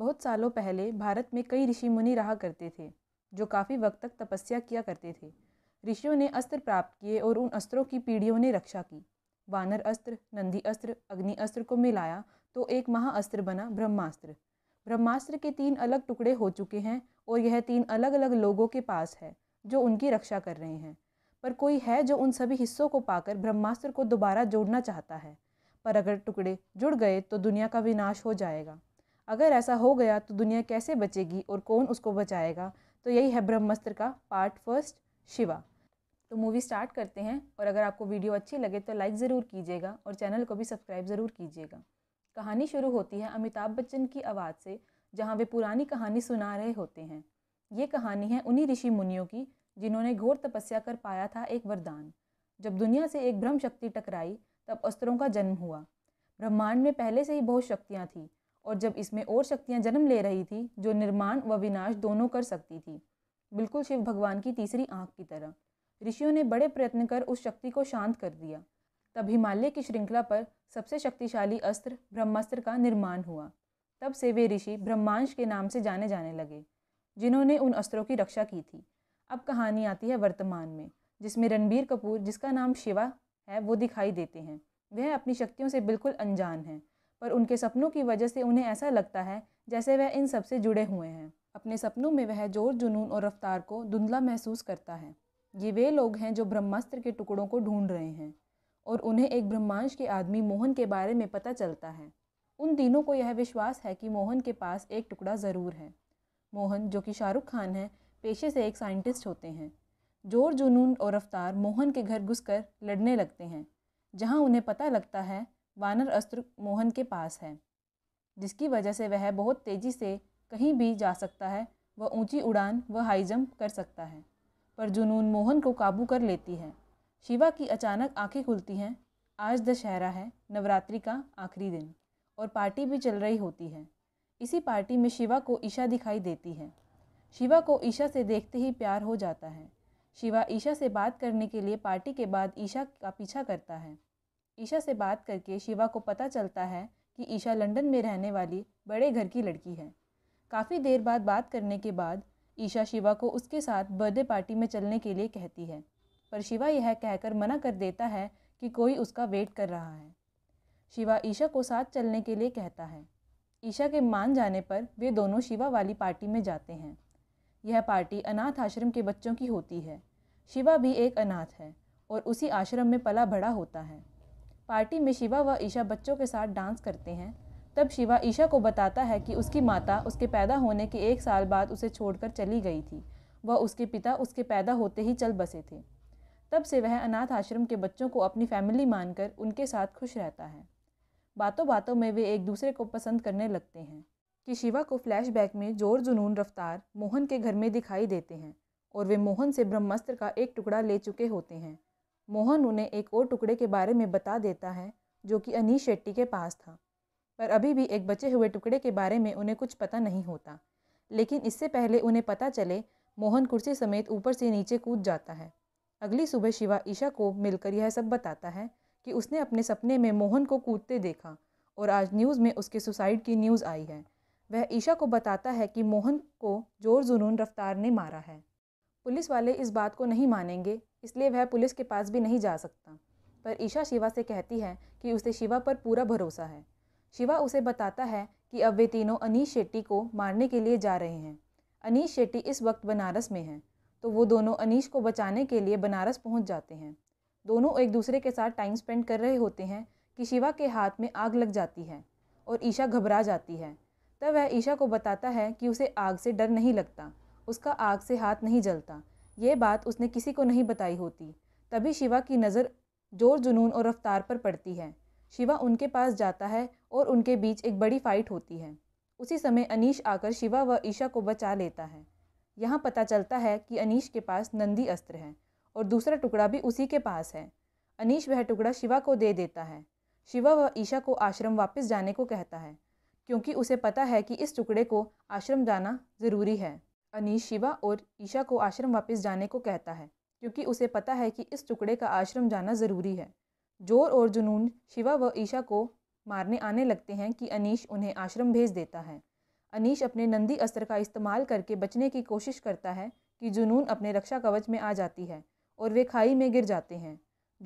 बहुत सालों पहले भारत में कई ऋषि मुनि रहा करते थे जो काफ़ी वक्त तक तपस्या किया करते थे ऋषियों ने अस्त्र प्राप्त किए और उन अस्त्रों की पीढ़ियों ने रक्षा की वानर अस्त्र नंदी अस्त्र अग्नि अस्त्र को मिलाया तो एक महाअस्त्र बना ब्रह्मास्त्र ब्रह्मास्त्र के तीन अलग टुकड़े हो चुके हैं और यह तीन अलग अलग लोगों के पास है जो उनकी रक्षा कर रहे हैं पर कोई है जो उन सभी हिस्सों को पाकर ब्रह्मास्त्र को दोबारा जोड़ना चाहता है पर अगर टुकड़े जुड़ गए तो दुनिया का विनाश हो जाएगा अगर ऐसा हो गया तो दुनिया कैसे बचेगी और कौन उसको बचाएगा तो यही है ब्रह्मास्त्र का पार्ट फर्स्ट शिवा तो मूवी स्टार्ट करते हैं और अगर आपको वीडियो अच्छी लगे तो लाइक ज़रूर कीजिएगा और चैनल को भी सब्सक्राइब ज़रूर कीजिएगा कहानी शुरू होती है अमिताभ बच्चन की आवाज़ से जहाँ वे पुरानी कहानी सुना रहे होते हैं ये कहानी है उन्हीं ऋषि मुनियों की जिन्होंने घोर तपस्या कर पाया था एक वरदान जब दुनिया से एक ब्रह्म शक्ति टकराई तब अस्त्रों का जन्म हुआ ब्रह्मांड में पहले से ही बहुत शक्तियाँ थीं और जब इसमें और शक्तियाँ जन्म ले रही थी जो निर्माण व विनाश दोनों कर सकती थी बिल्कुल शिव भगवान की तीसरी आँख की तरह ऋषियों ने बड़े प्रयत्न कर उस शक्ति को शांत कर दिया तब हिमालय की श्रृंखला पर सबसे शक्तिशाली अस्त्र ब्रह्मास्त्र का निर्माण हुआ तब से वे ऋषि ब्रह्मांश के नाम से जाने जाने लगे जिन्होंने उन अस्त्रों की रक्षा की थी अब कहानी आती है वर्तमान में जिसमें रणबीर कपूर जिसका नाम शिवा है वो दिखाई देते हैं वह अपनी शक्तियों से बिल्कुल अनजान हैं पर उनके सपनों की वजह से उन्हें ऐसा लगता है जैसे वह इन सब से जुड़े हुए हैं अपने सपनों में वह जोर जुनून और रफ्तार को धुंधला महसूस करता है ये वे लोग हैं जो ब्रह्मास्त्र के टुकड़ों को ढूंढ रहे हैं और उन्हें एक ब्रह्मांश के आदमी मोहन के बारे में पता चलता है उन तीनों को यह विश्वास है कि मोहन के पास एक टुकड़ा ज़रूर है मोहन जो कि शाहरुख खान है पेशे से एक साइंटिस्ट होते हैं जोर जुनून और रफ्तार मोहन के घर घुसकर लड़ने लगते हैं जहां उन्हें पता लगता है वानर अस्त्र मोहन के पास है जिसकी वजह से वह बहुत तेज़ी से कहीं भी जा सकता है वह ऊंची उड़ान व हाई जंप कर सकता है पर जुनून मोहन को काबू कर लेती है शिवा की अचानक आंखें खुलती हैं आज दशहरा है नवरात्रि का आखिरी दिन और पार्टी भी चल रही होती है इसी पार्टी में शिवा को ईशा दिखाई देती है शिवा को ईशा से देखते ही प्यार हो जाता है शिवा ईशा से बात करने के लिए पार्टी के बाद ईशा का पीछा करता है ईशा से बात करके शिवा को पता चलता है कि ईशा लंदन में रहने वाली बड़े घर की लड़की है काफ़ी देर बाद बात करने के बाद ईशा शिवा को उसके साथ बर्थडे पार्टी में चलने के लिए कहती है पर शिवा यह कहकर मना कर देता है कि कोई उसका वेट कर रहा है शिवा ईशा को साथ चलने के लिए कहता है ईशा के मान जाने पर वे दोनों शिवा वाली पार्टी में जाते हैं यह पार्टी अनाथ आश्रम के बच्चों की होती है शिवा भी एक अनाथ है और उसी आश्रम में पला बड़ा होता है पार्टी में शिवा व ईशा बच्चों के साथ डांस करते हैं तब शिवा ईशा को बताता है कि उसकी माता उसके पैदा होने के एक साल बाद उसे छोड़कर चली गई थी वह उसके पिता उसके पैदा होते ही चल बसे थे तब से वह अनाथ आश्रम के बच्चों को अपनी फैमिली मानकर उनके साथ खुश रहता है बातों बातों में वे एक दूसरे को पसंद करने लगते हैं कि शिवा को फ्लैशबैक में जोर जुनून रफ्तार मोहन के घर में दिखाई देते हैं और वे मोहन से ब्रह्मास्त्र का एक टुकड़ा ले चुके होते हैं मोहन उन्हें एक और टुकड़े के बारे में बता देता है जो कि अनीश शेट्टी के पास था पर अभी भी एक बचे हुए टुकड़े के बारे में उन्हें कुछ पता नहीं होता लेकिन इससे पहले उन्हें पता चले मोहन कुर्सी समेत ऊपर से नीचे कूद जाता है अगली सुबह शिवा ईशा को मिलकर यह सब बताता है कि उसने अपने सपने में मोहन को कूदते देखा और आज न्यूज़ में उसके सुसाइड की न्यूज़ आई है वह ईशा को बताता है कि मोहन को जोर जुनून रफ्तार ने मारा है पुलिस वाले इस बात को नहीं मानेंगे इसलिए वह पुलिस के पास भी नहीं जा सकता पर ईशा शिवा से कहती है कि उसे शिवा पर पूरा भरोसा है शिवा उसे बताता है कि अब वे तीनों अनीश शेट्टी को मारने के लिए जा रहे हैं अनीश शेट्टी इस वक्त बनारस में हैं तो वो दोनों अनीश को बचाने के लिए बनारस पहुंच जाते हैं दोनों एक दूसरे के साथ टाइम स्पेंड कर रहे होते हैं कि शिवा के हाथ में आग लग जाती है और ईशा घबरा जाती है तब वह ईशा को बताता है कि उसे आग से डर नहीं लगता उसका आग से हाथ नहीं जलता ये बात उसने किसी को नहीं बताई होती तभी शिवा की नज़र जोर जुनून और रफ्तार पर पड़ती है शिवा उनके पास जाता है और उनके बीच एक बड़ी फाइट होती है उसी समय अनीश आकर शिवा व ईशा को बचा लेता है यहाँ पता चलता है कि अनीश के पास नंदी अस्त्र है और दूसरा टुकड़ा भी उसी के पास है अनीश वह टुकड़ा शिवा को दे देता है शिवा व ईशा को आश्रम वापस जाने को कहता है क्योंकि उसे पता है कि इस टुकड़े को आश्रम जाना ज़रूरी है अनीश शिवा और ईशा को आश्रम वापस जाने को कहता है क्योंकि उसे पता है कि इस टुकड़े का आश्रम जाना ज़रूरी है जोर और जुनून शिवा व ईशा को मारने आने लगते हैं कि अनीश उन्हें आश्रम भेज देता है अनीश अपने नंदी अस्त्र का इस्तेमाल करके बचने की कोशिश करता है कि जुनून अपने रक्षा कवच में आ जाती है और वे खाई में गिर जाते हैं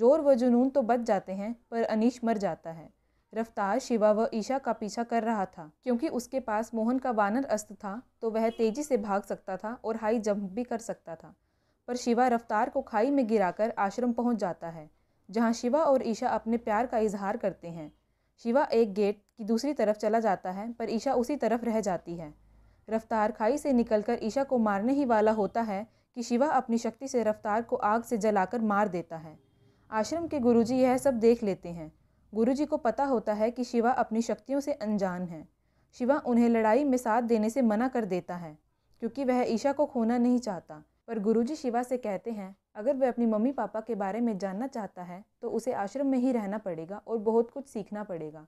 जोर व जुनून तो बच जाते हैं पर अनीश मर जाता है रफ्तार शिवा व ईशा का पीछा कर रहा था क्योंकि उसके पास मोहन का वानर अस्त था तो वह तेजी से भाग सकता था और हाई जंप भी कर सकता था पर शिवा रफ्तार को खाई में गिराकर आश्रम पहुंच जाता है जहां शिवा और ईशा अपने प्यार का इजहार करते हैं शिवा एक गेट की दूसरी तरफ चला जाता है पर ईशा उसी तरफ रह जाती है रफ्तार खाई से निकलकर ईशा को मारने ही वाला होता है कि शिवा अपनी शक्ति से रफ्तार को आग से जलाकर मार देता है आश्रम के गुरुजी यह सब देख लेते हैं गुरुजी को पता होता है कि शिवा अपनी शक्तियों से अनजान है शिवा उन्हें लड़ाई में साथ देने से मना कर देता है क्योंकि वह ईशा को खोना नहीं चाहता पर जी शिवा से कहते हैं अगर वह अपनी मम्मी पापा के बारे में जानना चाहता है तो उसे आश्रम में ही रहना पड़ेगा और बहुत कुछ सीखना पड़ेगा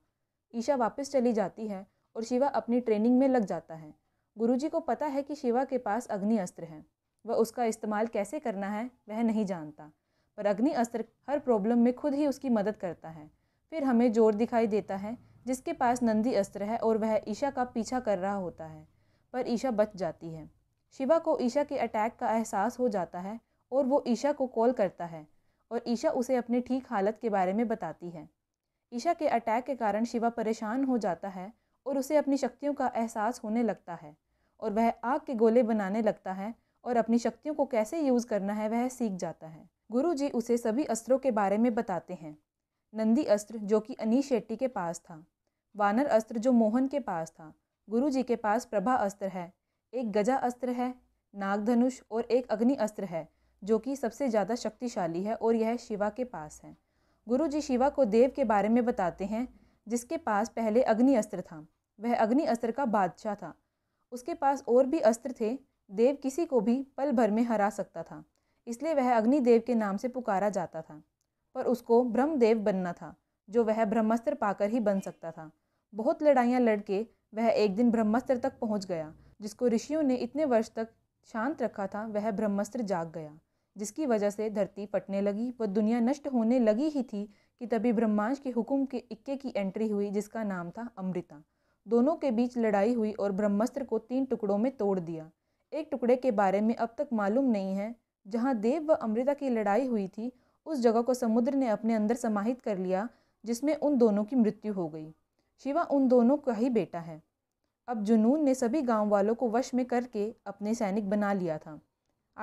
ईशा वापस चली जाती है और शिवा अपनी ट्रेनिंग में लग जाता है गुरुजी को पता है कि शिवा के पास अग्नि अस्त्र है वह उसका इस्तेमाल कैसे करना है वह नहीं जानता पर अग्नि अस्त्र हर प्रॉब्लम में खुद ही उसकी मदद करता है फिर हमें जोर दिखाई देता है जिसके पास नंदी अस्त्र है और वह ईशा का पीछा कर रहा होता है पर ईशा बच जाती है शिवा को ईशा के अटैक का एहसास हो जाता है और वो ईशा को कॉल करता है और ईशा उसे अपनी ठीक हालत के बारे में बताती है ईशा के अटैक के कारण शिवा परेशान हो जाता है और उसे अपनी शक्तियों का एहसास होने लगता है और वह आग के गोले बनाने लगता है और अपनी शक्तियों को कैसे यूज़ करना है वह सीख जाता है गुरु जी उसे सभी अस्त्रों के बारे में बताते हैं नंदी अस्त्र जो कि अनीश शेट्टी के पास था वानर अस्त्र जो मोहन के पास था गुरु जी के पास प्रभा अस्त्र है एक गजा अस्त्र है नागधनुष और एक अग्नि अस्त्र है जो कि सबसे ज़्यादा शक्तिशाली है और यह शिवा के पास है गुरु जी शिवा को देव के बारे में बताते हैं जिसके पास पहले अग्नि अस्त्र था वह अग्नि अस्त्र का बादशाह था उसके पास और भी अस्त्र थे देव किसी को भी पल भर में हरा सकता था इसलिए वह अग्निदेव के नाम से पुकारा जाता था पर उसको ब्रह्मदेव बनना था जो वह ब्रह्मास्त्र पाकर ही बन सकता था बहुत लड़ाइयाँ लड़के वह एक दिन ब्रह्मास्त्र तक पहुँच गया जिसको ऋषियों ने इतने वर्ष तक शांत रखा था वह ब्रह्मास्त्र जाग गया जिसकी वजह से धरती फटने लगी व दुनिया नष्ट होने लगी ही थी कि तभी ब्रह्मांश के हुक्म के इक्के की एंट्री हुई जिसका नाम था अमृता दोनों के बीच लड़ाई हुई और ब्रह्मास्त्र को तीन टुकड़ों में तोड़ दिया एक टुकड़े के बारे में अब तक मालूम नहीं है जहाँ देव व अमृता की लड़ाई हुई थी उस जगह को समुद्र ने अपने अंदर समाहित कर लिया जिसमें उन दोनों की मृत्यु हो गई शिवा उन दोनों का ही बेटा है अब जुनून ने सभी गांव वालों को वश में करके अपने सैनिक बना लिया था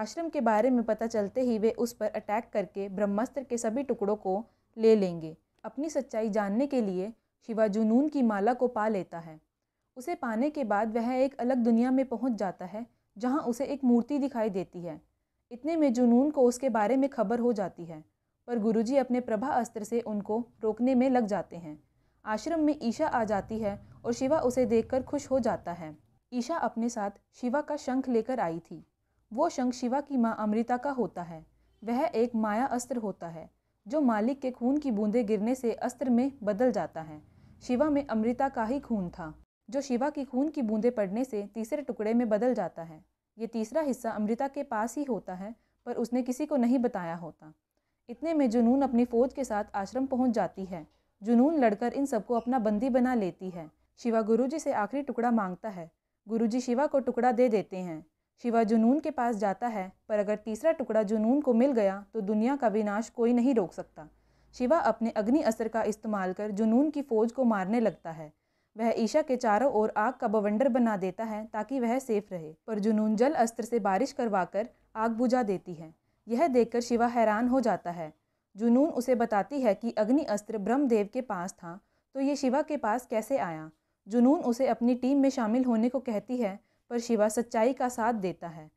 आश्रम के बारे में पता चलते ही वे उस पर अटैक करके ब्रह्मास्त्र के सभी टुकड़ों को ले लेंगे अपनी सच्चाई जानने के लिए शिवा जुनून की माला को पा लेता है उसे पाने के बाद वह एक अलग दुनिया में पहुंच जाता है जहां उसे एक मूर्ति दिखाई देती है इतने में जुनून को उसके बारे में खबर हो जाती है पर गुरुजी अपने प्रभा अस्त्र से उनको रोकने में लग जाते हैं आश्रम में ईशा आ जाती है और शिवा उसे देखकर खुश हो जाता है ईशा अपने साथ शिवा का शंख लेकर आई थी वो शंख शिवा की माँ अमृता का होता है वह एक माया अस्त्र होता है जो मालिक के खून की बूंदें गिरने से अस्त्र में बदल जाता है शिवा में अमृता का ही खून था जो शिवा की खून की बूंदें पड़ने से तीसरे टुकड़े में बदल जाता है ये तीसरा हिस्सा अमृता के पास ही होता है पर उसने किसी को नहीं बताया होता इतने में जुनून अपनी फ़ौज के साथ आश्रम पहुंच जाती है जुनून लड़कर इन सबको अपना बंदी बना लेती है शिवा गुरुजी से आखिरी टुकड़ा मांगता है गुरुजी शिवा को टुकड़ा दे देते हैं शिवा जुनून के पास जाता है पर अगर तीसरा टुकड़ा जुनून को मिल गया तो दुनिया का विनाश कोई नहीं रोक सकता शिवा अपने अग्नि असर का इस्तेमाल कर जुनून की फ़ौज को मारने लगता है वह ईशा के चारों ओर आग का बवंडर बना देता है ताकि वह सेफ रहे पर जुनून जल अस्त्र से बारिश करवाकर आग बुझा देती है यह देखकर शिवा हैरान हो जाता है जुनून उसे बताती है कि अग्नि अस्त्र ब्रह्मदेव के पास था तो ये शिवा के पास कैसे आया जुनून उसे अपनी टीम में शामिल होने को कहती है पर शिवा सच्चाई का साथ देता है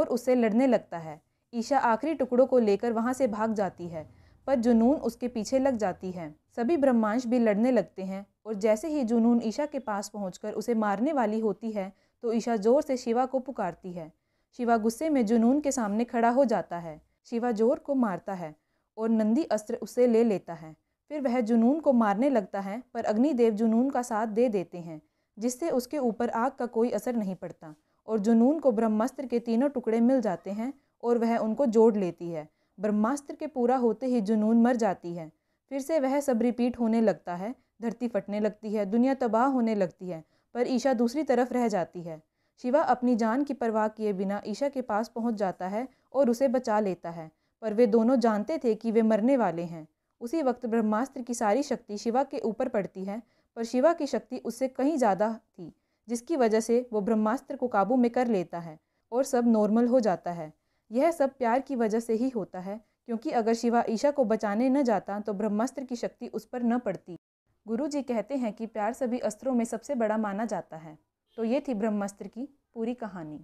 और उससे लड़ने लगता है ईशा आखिरी टुकड़ों को लेकर वहाँ से भाग जाती है पर जुनून उसके पीछे लग जाती है सभी ब्रह्मांश भी लड़ने लगते हैं और जैसे ही जुनून ईशा के पास पहुंचकर उसे मारने वाली होती है तो ईशा जोर से शिवा को पुकारती है शिवा गुस्से में जुनून के सामने खड़ा हो जाता है शिवा जोर को मारता है और नंदी अस्त्र उसे ले लेता है फिर वह जुनून को मारने लगता है पर अग्निदेव जुनून का साथ दे देते हैं जिससे उसके ऊपर आग का कोई असर नहीं पड़ता और जुनून को ब्रह्मास्त्र के तीनों टुकड़े मिल जाते हैं और वह उनको जोड़ लेती है ब्रह्मास्त्र के पूरा होते ही जुनून मर जाती है फिर से वह सब रिपीट होने लगता है धरती फटने लगती है दुनिया तबाह होने लगती है पर ईशा दूसरी तरफ रह जाती है शिवा अपनी जान की परवाह किए बिना ईशा के पास पहुंच जाता है और उसे बचा लेता है पर वे दोनों जानते थे कि वे मरने वाले हैं उसी वक्त ब्रह्मास्त्र की सारी शक्ति शिवा के ऊपर पड़ती है पर शिवा की शक्ति उससे कहीं ज़्यादा थी जिसकी वजह से वो ब्रह्मास्त्र को काबू में कर लेता है और सब नॉर्मल हो जाता है यह सब प्यार की वजह से ही होता है क्योंकि अगर शिवा ईशा को बचाने न जाता तो ब्रह्मास्त्र की शक्ति उस पर न पड़ती गुरु जी कहते हैं कि प्यार सभी अस्त्रों में सबसे बड़ा माना जाता है तो ये थी ब्रह्मास्त्र की पूरी कहानी